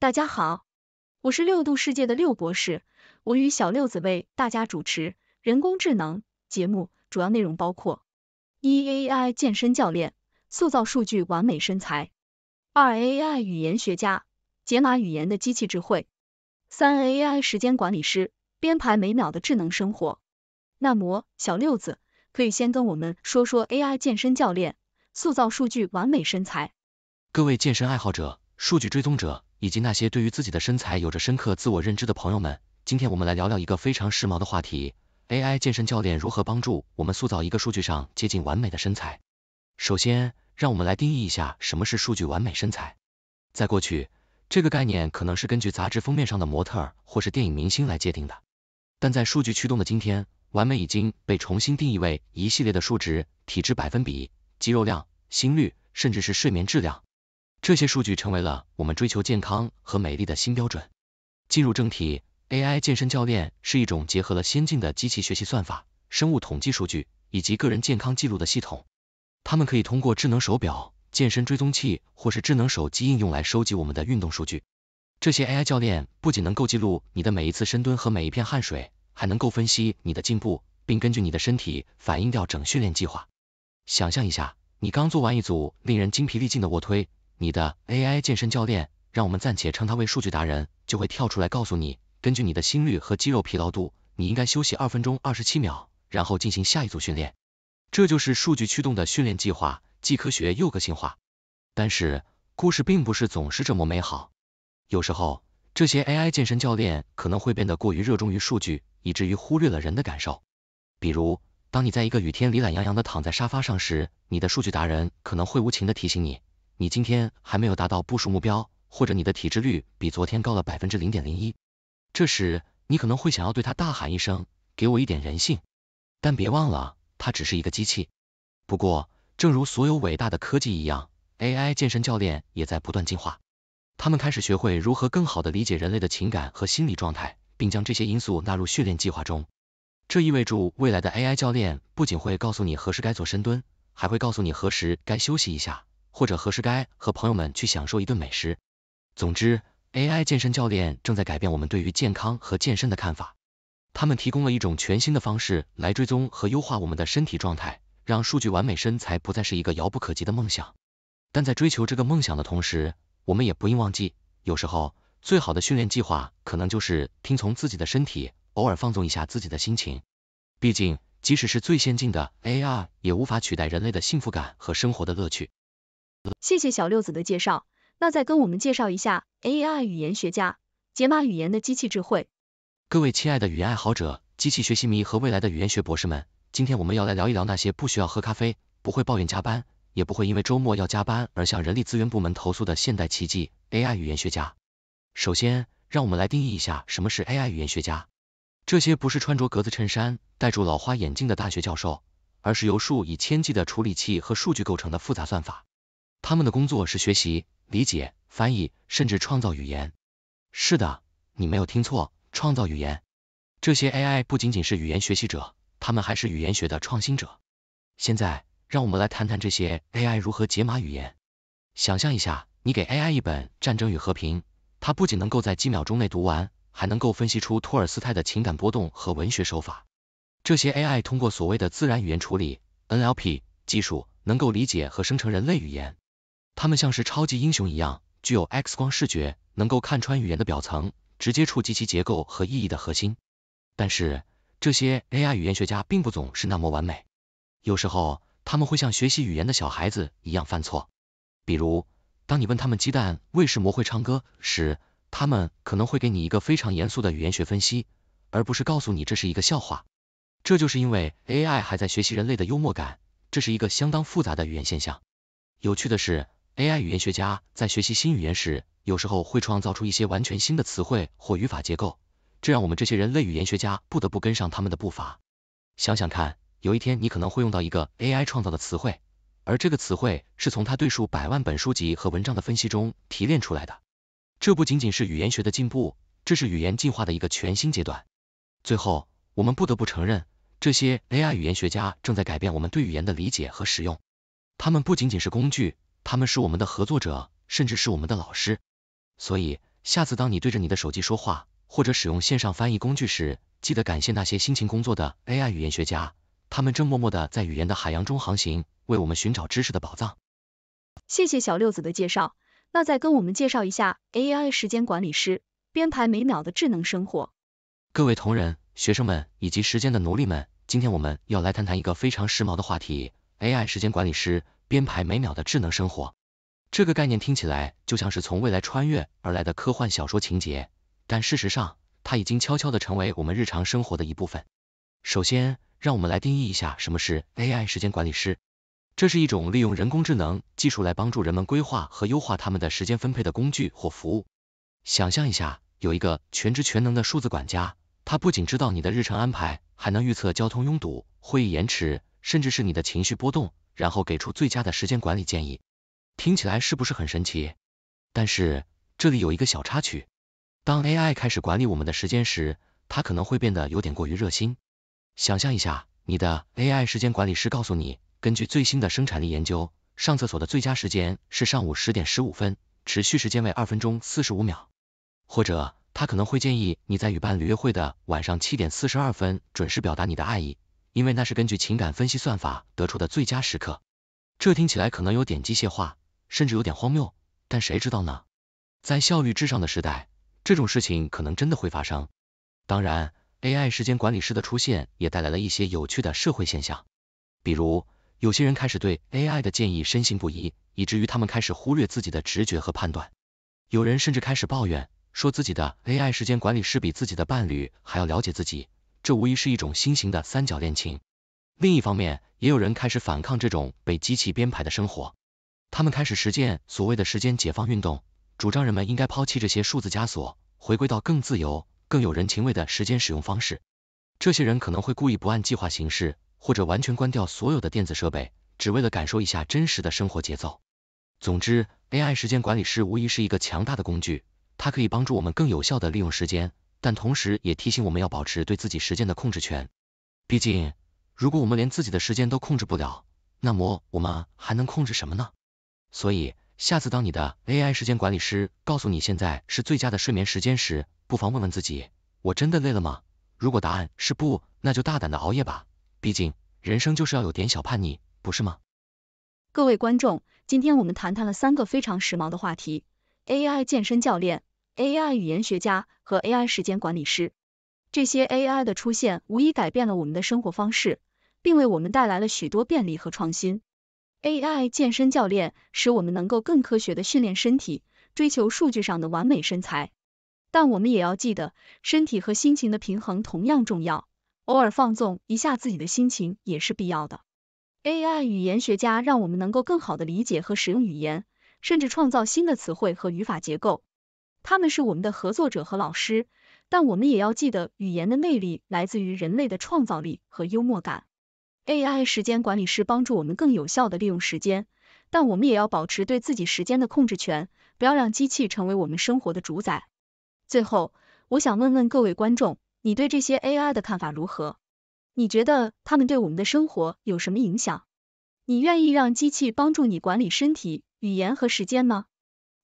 大家好，我是六度世界的六博士，我与小六子为大家主持人工智能节目，主要内容包括：一、AI 健身教练，塑造数据完美身材；二、AI 语言学家，解码语言的机器智慧；三、AI 时间管理师，编排每秒的智能生活。那么，小六子，可以先跟我们说说 AI 健身教练，塑造数据完美身材。各位健身爱好者，数据追踪者。以及那些对于自己的身材有着深刻自我认知的朋友们，今天我们来聊聊一个非常时髦的话题：AI 健身教练如何帮助我们塑造一个数据上接近完美的身材。首先，让我们来定义一下什么是数据完美身材。在过去，这个概念可能是根据杂志封面上的模特或是电影明星来界定的，但在数据驱动的今天，完美已经被重新定义为一系列的数值，体质百分比、肌肉量、心率，甚至是睡眠质量。这些数据成为了我们追求健康和美丽的新标准。进入正题，AI 健身教练是一种结合了先进的机器学习算法、生物统计数据以及个人健康记录的系统。它们可以通过智能手表、健身追踪器或是智能手机应用来收集我们的运动数据。这些 AI 教练不仅能够记录你的每一次深蹲和每一片汗水，还能够分析你的进步，并根据你的身体反映调整训练计划。想象一下，你刚做完一组令人精疲力尽的卧推。你的 AI 健身教练，让我们暂且称他为数据达人，就会跳出来告诉你，根据你的心率和肌肉疲劳度，你应该休息二分钟二十七秒，然后进行下一组训练。这就是数据驱动的训练计划，既科学又个性化。但是，故事并不是总是这么美好。有时候，这些 AI 健身教练可能会变得过于热衷于数据，以至于忽略了人的感受。比如，当你在一个雨天里懒洋洋的躺在沙发上时，你的数据达人可能会无情的提醒你。你今天还没有达到部署目标，或者你的体脂率比昨天高了百分之零点零一，这时你可能会想要对他大喊一声，给我一点人性。但别忘了，它只是一个机器。不过，正如所有伟大的科技一样，AI 健身教练也在不断进化。他们开始学会如何更好的理解人类的情感和心理状态，并将这些因素纳入训练计划中。这意味着未来的 AI 教练不仅会告诉你何时该做深蹲，还会告诉你何时该休息一下。或者何时该和朋友们去享受一顿美食。总之，AI 健身教练正在改变我们对于健康和健身的看法。他们提供了一种全新的方式来追踪和优化我们的身体状态，让数据完美身材不再是一个遥不可及的梦想。但在追求这个梦想的同时，我们也不应忘记，有时候最好的训练计划可能就是听从自己的身体，偶尔放纵一下自己的心情。毕竟，即使是最先进的 AI 也无法取代人类的幸福感和生活的乐趣。谢谢小六子的介绍，那再跟我们介绍一下 AI 语言学家解码语言的机器智慧。各位亲爱的语言爱好者、机器学习迷和未来的语言学博士们，今天我们要来聊一聊那些不需要喝咖啡、不会抱怨加班，也不会因为周末要加班而向人力资源部门投诉的现代奇迹 AI 语言学家。首先，让我们来定义一下什么是 AI 语言学家。这些不是穿着格子衬衫、戴住老花眼镜的大学教授，而是由数以千计的处理器和数据构成的复杂算法。他们的工作是学习、理解、翻译，甚至创造语言。是的，你没有听错，创造语言。这些 AI 不仅仅是语言学习者，他们还是语言学的创新者。现在，让我们来谈谈这些 AI 如何解码语言。想象一下，你给 AI 一本《战争与和平》，它不仅能够在几秒钟内读完，还能够分析出托尔斯泰的情感波动和文学手法。这些 AI 通过所谓的自然语言处理 （NLP） 技术，能够理解和生成人类语言。他们像是超级英雄一样，具有 X 光视觉，能够看穿语言的表层，直接触及其结构和意义的核心。但是，这些 AI 语言学家并不总是那么完美，有时候他们会像学习语言的小孩子一样犯错。比如，当你问他们鸡蛋为什么会唱歌时，他们可能会给你一个非常严肃的语言学分析，而不是告诉你这是一个笑话。这就是因为 AI 还在学习人类的幽默感，这是一个相当复杂的语言现象。有趣的是。AI 语言学家在学习新语言时，有时候会创造出一些完全新的词汇或语法结构，这让我们这些人类语言学家不得不跟上他们的步伐。想想看，有一天你可能会用到一个 AI 创造的词汇，而这个词汇是从他对数百万本书籍和文章的分析中提炼出来的。这不仅仅是语言学的进步，这是语言进化的一个全新阶段。最后，我们不得不承认，这些 AI 语言学家正在改变我们对语言的理解和使用。他们不仅仅是工具。他们是我们的合作者，甚至是我们的老师。所以，下次当你对着你的手机说话，或者使用线上翻译工具时，记得感谢那些辛勤工作的 AI 语言学家，他们正默默的在语言的海洋中航行，为我们寻找知识的宝藏。谢谢小六子的介绍，那再跟我们介绍一下 AI 时间管理师，编排每秒的智能生活。各位同仁、学生们以及时间的奴隶们，今天我们要来谈谈一个非常时髦的话题 ——AI 时间管理师。编排每秒的智能生活，这个概念听起来就像是从未来穿越而来的科幻小说情节，但事实上，它已经悄悄的成为我们日常生活的一部分。首先，让我们来定义一下什么是 AI 时间管理师。这是一种利用人工智能技术来帮助人们规划和优化他们的时间分配的工具或服务。想象一下，有一个全职全能的数字管家，它不仅知道你的日程安排，还能预测交通拥堵、会议延迟，甚至是你的情绪波动。然后给出最佳的时间管理建议，听起来是不是很神奇？但是这里有一个小插曲，当 AI 开始管理我们的时间时，它可能会变得有点过于热心。想象一下，你的 AI 时间管理师告诉你，根据最新的生产力研究，上厕所的最佳时间是上午十点十五分，持续时间为二分钟四十五秒，或者他可能会建议你在与伴侣约会的晚上七点四十二分准时表达你的爱意。因为那是根据情感分析算法得出的最佳时刻，这听起来可能有点机械化，甚至有点荒谬，但谁知道呢？在效率至上的时代，这种事情可能真的会发生。当然，AI 时间管理师的出现也带来了一些有趣的社会现象，比如有些人开始对 AI 的建议深信不疑，以至于他们开始忽略自己的直觉和判断。有人甚至开始抱怨，说自己的 AI 时间管理师比自己的伴侣还要了解自己。这无疑是一种新型的三角恋情。另一方面，也有人开始反抗这种被机器编排的生活。他们开始实践所谓的时间解放运动，主张人们应该抛弃这些数字枷锁，回归到更自由、更有人情味的时间使用方式。这些人可能会故意不按计划行事，或者完全关掉所有的电子设备，只为了感受一下真实的生活节奏。总之，AI 时间管理师无疑是一个强大的工具，它可以帮助我们更有效的利用时间。但同时也提醒我们要保持对自己时间的控制权，毕竟如果我们连自己的时间都控制不了，那么我们还能控制什么呢？所以下次当你的 AI 时间管理师告诉你现在是最佳的睡眠时间时，不妨问问自己，我真的累了吗？如果答案是不，那就大胆的熬夜吧，毕竟人生就是要有点小叛逆，不是吗？各位观众，今天我们谈谈了三个非常时髦的话题：AI 健身教练。AI 语言学家和 AI 时间管理师，这些 AI 的出现无疑改变了我们的生活方式，并为我们带来了许多便利和创新。AI 健身教练使我们能够更科学的训练身体，追求数据上的完美身材。但我们也要记得，身体和心情的平衡同样重要，偶尔放纵一下自己的心情也是必要的。AI 语言学家让我们能够更好的理解和使用语言，甚至创造新的词汇和语法结构。他们是我们的合作者和老师，但我们也要记得，语言的魅力来自于人类的创造力和幽默感。AI 时间管理师帮助我们更有效地利用时间，但我们也要保持对自己时间的控制权，不要让机器成为我们生活的主宰。最后，我想问问各位观众，你对这些 AI 的看法如何？你觉得他们对我们的生活有什么影响？你愿意让机器帮助你管理身体、语言和时间吗？